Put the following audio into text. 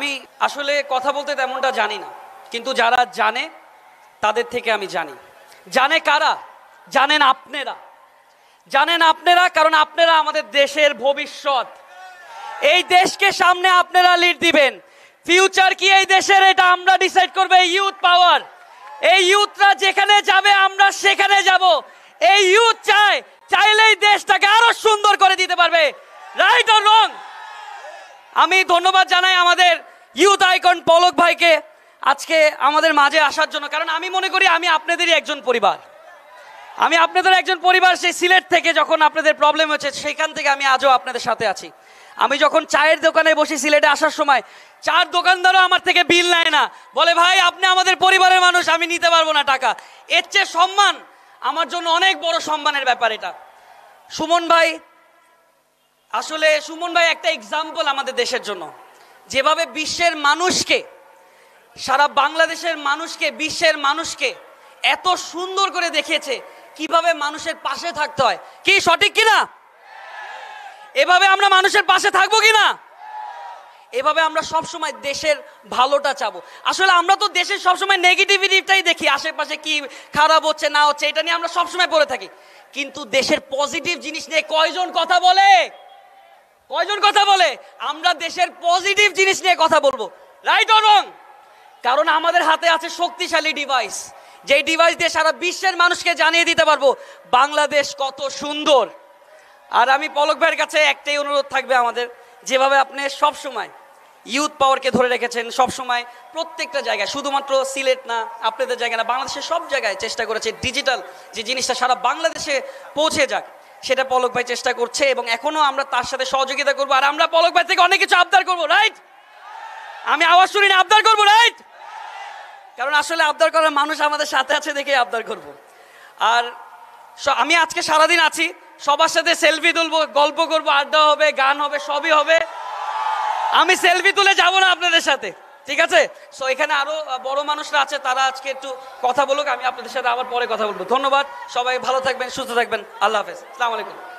আমি আসলে কথা বলতে তেমনটা জানি না কিন্তু যারা জানে তাদের থেকে আমি জানি জানে কারা জানেন আপনারা জানেন আপনারা কারণ আপনারা আমাদের দেশের ভবিষ্যৎ এই দেশকে সামনে আপনারা লিড দিবেন ফিউচার কি এই দেশের এটা আমরা ডিসাইড করবো ইউথ পাওয়ার এই ইউথরা যেখানে যাবে আমরা সেখানে যাব এই ইউথ চায় আমি ধন্যবাদ জানাই আমাদের ইউথ আইকন পলক ভাইকে আজকে আমাদের মাঝে আসার জন্য কারণ আমি মনে করি আমি আপনাদেরই একজন পরিবার আমি আপনাদের একজন পরিবার সেই সিলেট থেকে যখন আপনাদের প্রবলেম হচ্ছে সেখান থেকে আমি আজও আপনাদের সাথে আছি আমি যখন চায়ের দোকানে বসি সিলেটে আসার সময় চার দোকানদারও আমার থেকে বিল নেয় না বলে ভাই আপনি আমাদের পরিবারের মানুষ আমি নিতে পারবো না টাকা এর চেয়ে সম্মান আমার জন্য অনেক বড় সম্মানের ব্যাপার এটা সুমন ভাই আসলে সুমন ভাই একটা এক্সাম্পল আমাদের দেশের জন্য যেভাবে বিশ্বের মানুষকে সারা বাংলাদেশের মানুষকে বিশ্বের মানুষকে এত সুন্দর করে দেখিয়েছে কিভাবে মানুষের পাশে থাকতে হয় কি সঠিক কিনা এভাবে আমরা মানুষের পাশে থাকবো কিনা এভাবে আমরা সব সময় দেশের ভালোটা চাবো আসলে আমরা তো দেশের সবসময় নেগেটিভিটিটাই দেখি আশেপাশে কি খারাপ হচ্ছে না হচ্ছে এটা নিয়ে আমরা সবসময় পড়ে থাকি কিন্তু দেশের পজিটিভ জিনিস নিয়ে কয়জন কথা বলে কয়জন কথা বলে আমরা দেশের পজিটিভ জিনিস নিয়ে কথা বলবো রাইট অর রং কারণ আমাদের হাতে আছে শক্তিশালী ডিভাইস যেই ডিভাইস দিয়ে সারা বিশ্বের মানুষকে জানিয়ে দিতে পারবো বাংলাদেশ কত সুন্দর আর আমি পলক ভাইয়ের কাছে একটাই অনুরোধ থাকবে আমাদের যেভাবে আপনি সব সময় ইউথ পাওয়ারকে ধরে রেখেছেন সব সময় প্রত্যেকটা জায়গায় শুধুমাত্র সিলেট না আপনাদের জায়গায় না বাংলাদেশের সব জায়গায় চেষ্টা করেছে ডিজিটাল যে জিনিসটা সারা বাংলাদেশে পৌঁছে যাক সেটা পলক ভাই চেষ্টা করছে এবং এখনও আমরা তার সাথে সহযোগিতা করবো আর আমরা পলক ভাই থেকে অনেক কিছু আবদার করবো রাইট আমি আওয়াজ শুনি না আবদার করবো রাইট কারণ আসলে আবদার করার মানুষ আমাদের সাথে আছে দেখে আবদার করব। আর আমি আজকে সারাদিন আছি সবার সাথে সেলফি তুলবো গল্প করবো আড্ডা হবে গান হবে সবই হবে আমি সেলফি তুলে যাব না আপনাদের সাথে ঠিক আছে সো এখানে আরও বড় মানুষরা আছে তারা আজকে একটু কথা বলুক আমি আপনাদের সাথে আবার পরে কথা বলবো ধন্যবাদ সবাই ভালো থাকবেন সুস্থ থাকবেন আল্লাহ হাফেজ আসসালামু আলাইকুম